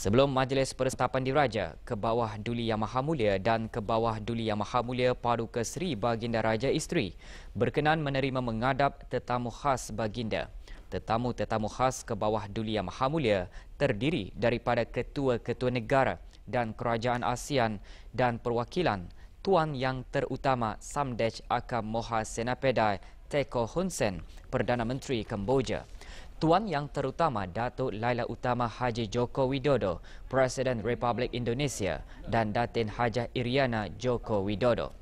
Sebelum Majlis Perestapan Diraja ke bawah Duli Yang Maha Mulia dan ke bawah Duli Yang Maha Mulia Paduka Seri Baginda Raja Isteri berkenan menerima mengadap tetamu khas Baginda. Tetamu-tetamu khas ke bawah Duli Yang Maha Mulia terdiri daripada ketua-ketua negara dan kerajaan ASEAN dan perwakilan Tuan Yang Terutama Samdech Aka Moha Senapedai Teko Hun Sen, Perdana Menteri Kemboja. Tuan Yang Terutama Datuk Laila Utama Haji Joko Widodo, Presiden Republik Indonesia dan Datin Hajah Iriana Joko Widodo.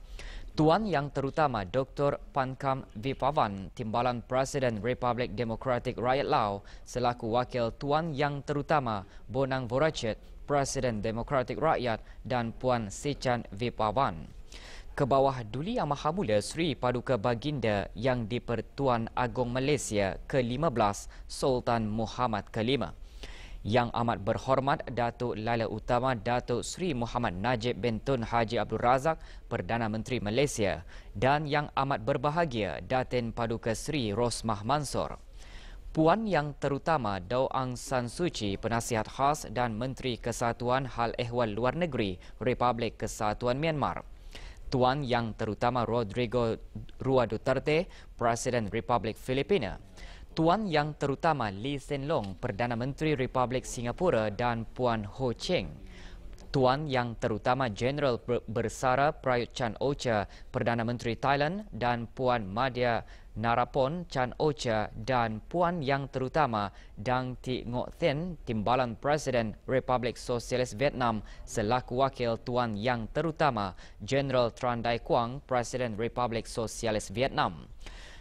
Tuan Yang Terutama Dr. Pankam Vipavan, Timbalan Presiden Republik Demokratik Rakyat Lao selaku Wakil Tuan Yang Terutama Bonang Voracek, Presiden Demokratik Rakyat dan Puan Sichan Vipavan ke bawah Duli Yang Mahamula Sri Paduka Baginda yang di-Pertuan Agong Malaysia ke-15 Sultan Muhammad ke-5. Yang amat berhormat Datuk Lala Utama Datuk Sri Muhammad Najib bin Tun Haji Abdul Razak Perdana Menteri Malaysia dan yang amat berbahagia Datin Paduka Sri Rosmah Mansor. Puan yang terutama Dao Ang San Suu Kyi, penasihat khas dan Menteri Kesatuan Hal Ehwal Luar Negeri Republik Kesatuan Myanmar. Tuan Yang Terutama Rodrigo Rua Duterte, Presiden Republik Filipina. Tuan Yang Terutama Lee Hsien Loong, Perdana Menteri Republik Singapura dan Puan Ho Ching. Tuan Yang Terutama Jeneral Bersara Prayut Chan Ocha, Perdana Menteri Thailand dan Puan Madia Narapon Chan Ocha dan Puan Yang Terutama Dang Ti Ngoc Thien, Timbalan Presiden Republik Sosialis Vietnam selaku Wakil Tuan Yang Terutama Jeneral Tran Dai Quang, Presiden Republik Sosialis Vietnam.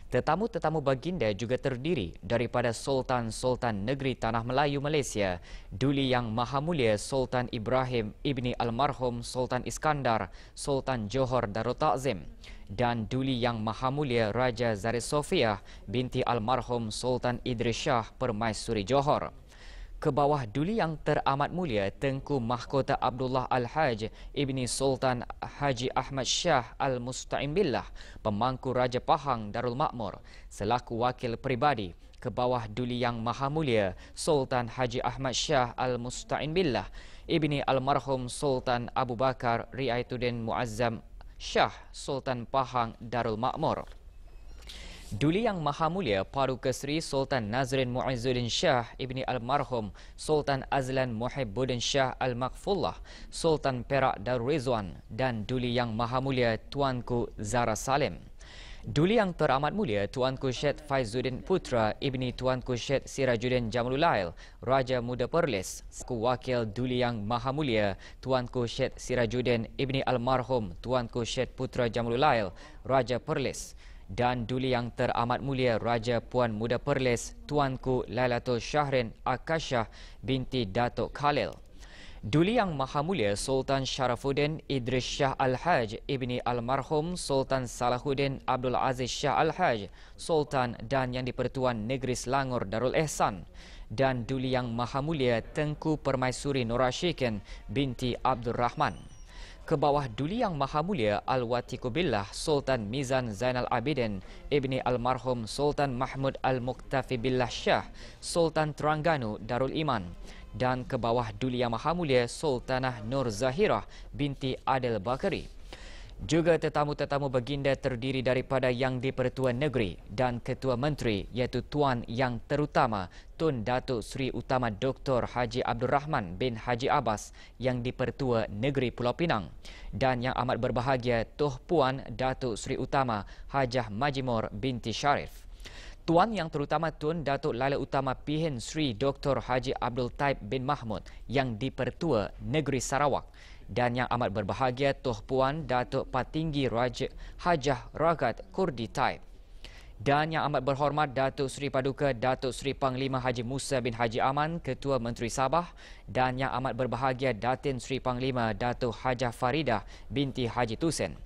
Tetamu-tetamu baginda juga terdiri daripada Sultan-Sultan Negeri Tanah Melayu Malaysia, Duli Yang Maha Mulia Sultan Ibrahim Ibni Almarhum Sultan Iskandar Sultan Johor Darul Ta'zim dan Duli Yang Maha Mulia Raja Zari Sofia binti Almarhum Sultan Idris Shah Permaisuri Johor ke bawah duli yang teramat mulia Tengku Mahkota Abdullah Al-Hajj Ibni Sultan Haji Ahmad Shah Al-Musta'im Billah, pemangku Raja Pahang Darul Makmur, selaku wakil peribadi ke bawah duli yang maha mulia Sultan Haji Ahmad Shah Al-Musta'in Billah Ibni Almarhum Sultan Abu Bakar Riayatuddin Muazzam Shah Sultan Pahang Darul Makmur Duli Yang Maha Mulia Paduka Seri Sultan Nazrin Muizuddin Shah Ibni Almarhum Sultan Azlan Muhibuddin Shah Al-Makfullah Sultan Perak Darurizwan dan Duli Yang Maha Mulia Tuanku Zara Salim. Duli Yang Teramat Mulia Tuanku Syed Faizuddin Putra Ibni Tuanku Syed Sirajuddin Jamalulail, Raja Muda Perlis Ku Wakil Duli Yang Maha Mulia Tuanku Syed Sirajuddin Ibni Almarhum Tuanku Syed Putra Jamalulail, Raja Perlis dan duli yang teramat mulia Raja Puan Muda Perlis Tuanku Lailatul Syahrin Akashah binti Datuk Khalil. Duli Yang Maha Mulia Sultan Sharafuddin Idris Shah Al-Haj Ibni Almarhum Sultan Salahuddin Abdul Aziz Shah Al-Haj Sultan dan Yang Dipertuan Negeri Selangor Darul Ehsan dan Duli Yang Maha Mulia Tengku Permaisuri Nora Sheikin binti Abdul Rahman ke bawah Duli Yang Maha Mulia Al-Watikubillah Sultan Mizan Zainal Abidin, Ibni Almarhum Sultan Mahmud Al-Muktafi Shah, Sultan Terangganu Darul Iman dan ke bawah Duli Yang Maha Mulia Sultanah Nur Zahirah binti Adel Bakri. Juga tetamu-tetamu baginda terdiri daripada Yang di-Pertuan Negeri dan Ketua Menteri iaitu Tuan Yang Terutama Tun Datuk Seri Utama Dr. Haji Abdul Rahman bin Haji Abbas Yang di-Pertuan Negeri Pulau Pinang dan yang amat berbahagia Tuh Puan Datuk Seri Utama Hajah Majimor binti Sharif. Tuan yang terutama Tun Datuk Lala Utama Pihin Sri Dr. Haji Abdul Taib bin Mahmud yang di-Pertuan Negeri Sarawak dan yang amat berbahagia Tuh Puan Datuk Patinggi Raja Hajah Ragat Kurdi Tai. Dan yang amat berhormat Datuk Seri Paduka Datuk Seri Panglima Haji Musa bin Haji Aman Ketua Menteri Sabah dan yang amat berbahagia Datin Seri Panglima Datuk Hajah Farida binti Haji Tusen.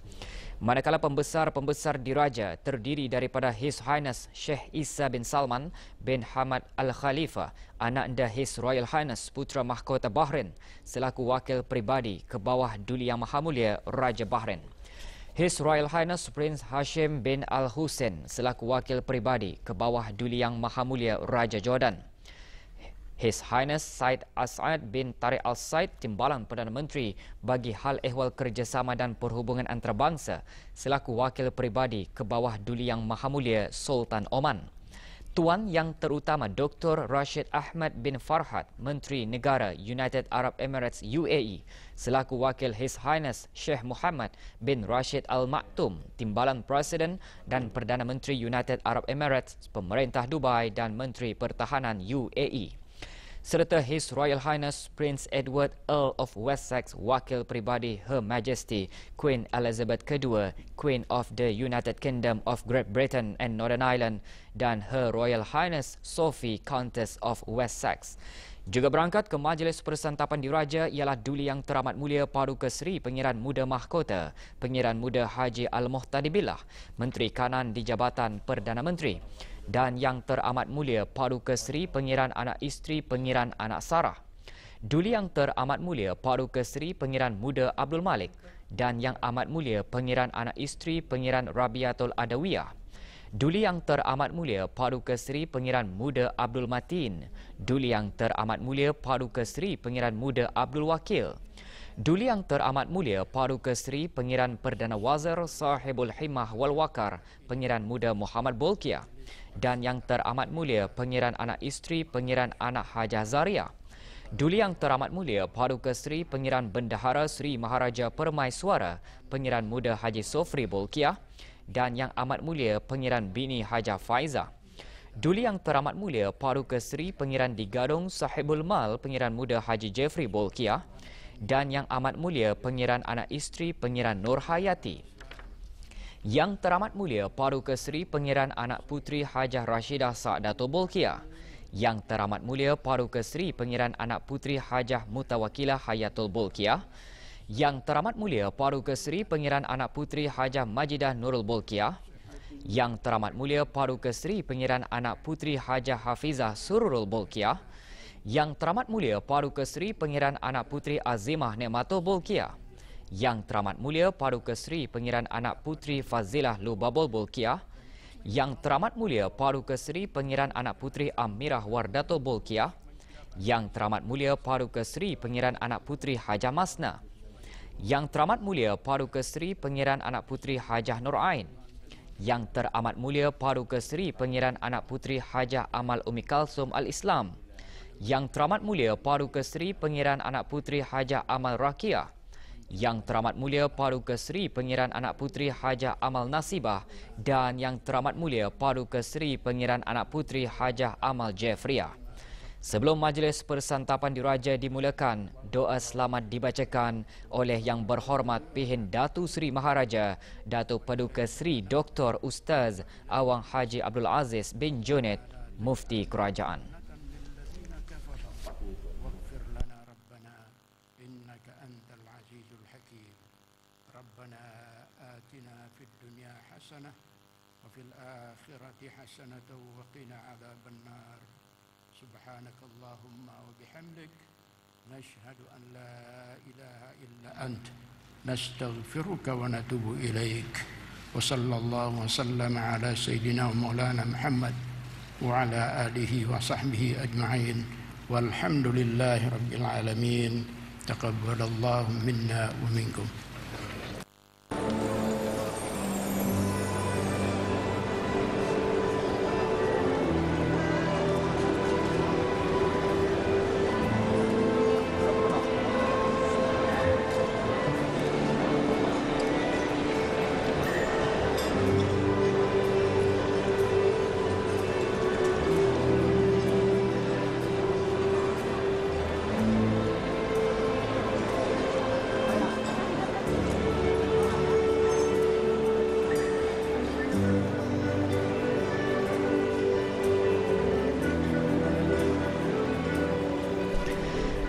Manakala pembesar-pembesar diraja terdiri daripada His Highness Sheikh Isa bin Salman bin Hamad Al-Khalifa, anak anda His Royal Highness Putra Mahkota Bahrain selaku wakil peribadi ke bawah Duli Yang Maha Mulia Raja Bahrain. His Royal Highness Prince Hashim bin Al-Hussein selaku wakil peribadi ke bawah Duli Yang Maha Mulia Raja Jordan. His Highness Said As'ad bin Tariq Al-Said, Timbalan Perdana Menteri bagi hal ehwal kerjasama dan perhubungan antarabangsa selaku wakil peribadi ke bawah Duli Yang Maha Mulia Sultan Oman. Tuan yang terutama Dr. Rashid Ahmad bin Farhad, Menteri Negara United Arab Emirates UAE, selaku wakil His Highness Sheikh Mohammed bin Rashid Al Maktum, Timbalan Presiden dan Perdana Menteri United Arab Emirates, Pemerintah Dubai dan Menteri Pertahanan UAE serta His Royal Highness Prince Edward Earl of Wessex Wakil Peribadi Her Majesty Queen Elizabeth II, Queen of the United Kingdom of Great Britain and Northern Ireland dan Her Royal Highness Sophie Countess of Wessex. Juga berangkat ke Majlis Persantapan Diraja ialah Duli Yang Teramat Mulia Paduka Seri Pengiran Muda Mahkota, Pengiran Muda Haji Al-Muhtadi Billah, Menteri Kanan di Jabatan Perdana Menteri dan yang teramat mulia Paduka Seri Pengiran Anak Isteri Pengiran Anak Sarah. Duli yang teramat mulia Paduka Seri Pengiran Muda Abdul Malik dan yang amat mulia Pengiran Anak Isteri Pengiran Rabiatul Adawiyah. Duli yang teramat mulia Paduka Seri Pengiran Muda Abdul Matin. Duli yang teramat mulia Paduka Seri Pengiran Muda Abdul Wakil. Duli yang teramat mulia Paduka Seri Pengiran Perdana Wazir Sahibul Himmah Wal Wakar Pengiran Muda Muhammad Bolkiah dan yang teramat mulia Pengiran Anak Isteri Pengiran Anak Hajah Zaria. Duli yang teramat mulia Paduka Seri Pengiran Bendahara Seri Maharaja Permaisuara Pengiran Muda Haji Sofri Bolkiah dan yang amat mulia Pengiran Bini Hajah Faiza. Duli yang teramat mulia Paduka Seri Pengiran Digadong Sahibul Mal Pengiran Muda Haji Jeffrey Bolkiah dan yang amat mulia Pengiran Anak Isteri Pengiran Nur yang Teramat Mulia Paduka Keseri Pengiran Anak Putri Hajah Rashidah Sa'adatul Bolkiah. Yang Teramat Mulia Paduka Keseri Pengiran Anak Putri Hajah Mutawakilah Hayatul Bolkiah. Yang Teramat Mulia Paduka Keseri Pengiran Anak Putri Hajah Majidah Nurul Bolkiah. Yang Teramat Mulia Paduka Keseri Pengiran Anak Putri Hajah Hafizah Sururul Bolkiah. Yang Teramat Mulia Paduka Keseri Pengiran Anak Putri Azimah Nematul Bolkiah. Yang Teramat Mulia Paduka Keseri Pengiran Anak Putri Fazilah Lubabul Bulkiah, Yang Teramat Mulia Paduka Keseri Pengiran Anak Putri Amirah Wardatul Bulkiah, Yang Teramat Mulia Paduka Keseri Pengiran Anak Putri Hajah Masna, Yang Teramat Mulia Paduka Keseri Pengiran Anak Putri Hajah Nur Ain, Yang Teramat Mulia Paduka Keseri Pengiran Anak Putri Hajah Amal Umi Kalsum Al-Islam, Yang Teramat Mulia Paduka Keseri Pengiran Anak Putri Hajah Amal Rakiah, yang teramat mulia Paduka Keseri Pengiran Anak Puteri Hajah Amal Nasibah dan Yang teramat mulia Paduka Keseri Pengiran Anak Puteri Hajah Amal Jeffria. Sebelum majlis persantapan diraja dimulakan, doa selamat dibacakan oleh Yang Berhormat Pihin Datu Seri Maharaja, Datu Paduka Seri Dr. Ustaz Awang Haji Abdul Aziz bin Junid, Mufti Kerajaan. حسنة وفي الآخرة حسنة وقنا عذاب النار سبحانك اللهم وبحمدك نشهد أن لا إله إلا أنت نستغفرك ونتوب إليك وصلى الله وسلم على سيدنا ومولانا محمد وعلى آله وصحبه أجمعين والحمد لله رب العالمين تقبل الله منا ومنكم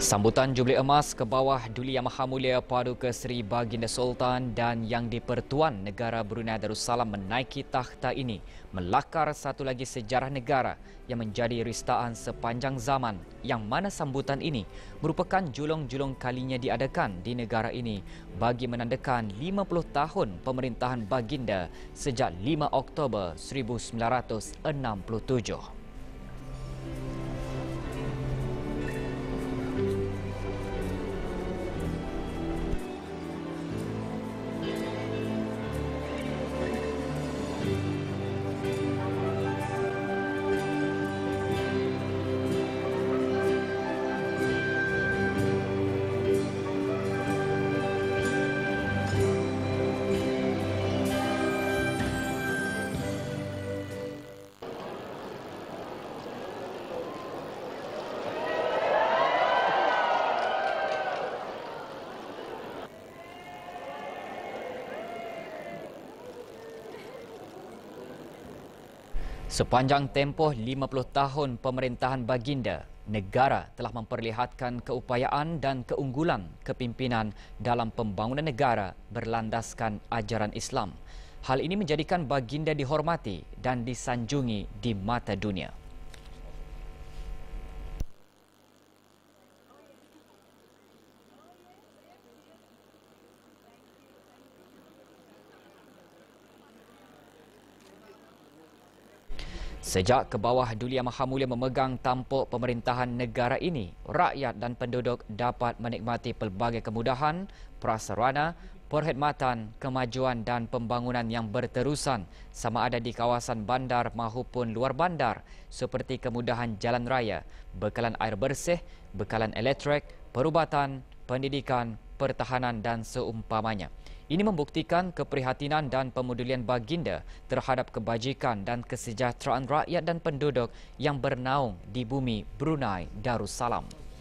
Sambutan Jubli Emas ke bawah Duli Yang Maha Mulia Paduka Seri Baginda Sultan dan Yang Dipertuan Negara Brunei Darussalam menaiki takhta ini melakar satu lagi sejarah negara yang menjadi ristaan sepanjang zaman yang mana sambutan ini merupakan julung-julung kalinya diadakan di negara ini bagi menandakan 50 tahun pemerintahan Baginda sejak 5 Oktober 1967. Sepanjang tempoh 50 tahun pemerintahan Baginda, negara telah memperlihatkan keupayaan dan keunggulan kepimpinan dalam pembangunan negara berlandaskan ajaran Islam. Hal ini menjadikan Baginda dihormati dan disanjungi di mata dunia. Sejak ke bawah Duli Yang Maha Mulia memegang tampuk pemerintahan negara ini, rakyat dan penduduk dapat menikmati pelbagai kemudahan, prasarana, perkhidmatan, kemajuan dan pembangunan yang berterusan sama ada di kawasan bandar maupun luar bandar seperti kemudahan jalan raya, bekalan air bersih, bekalan elektrik, perubatan, pendidikan, pertahanan dan seumpamanya. Ini membuktikan keprihatinan dan pemudulian baginda terhadap kebajikan dan kesejahteraan rakyat dan penduduk yang bernaung di bumi Brunei Darussalam.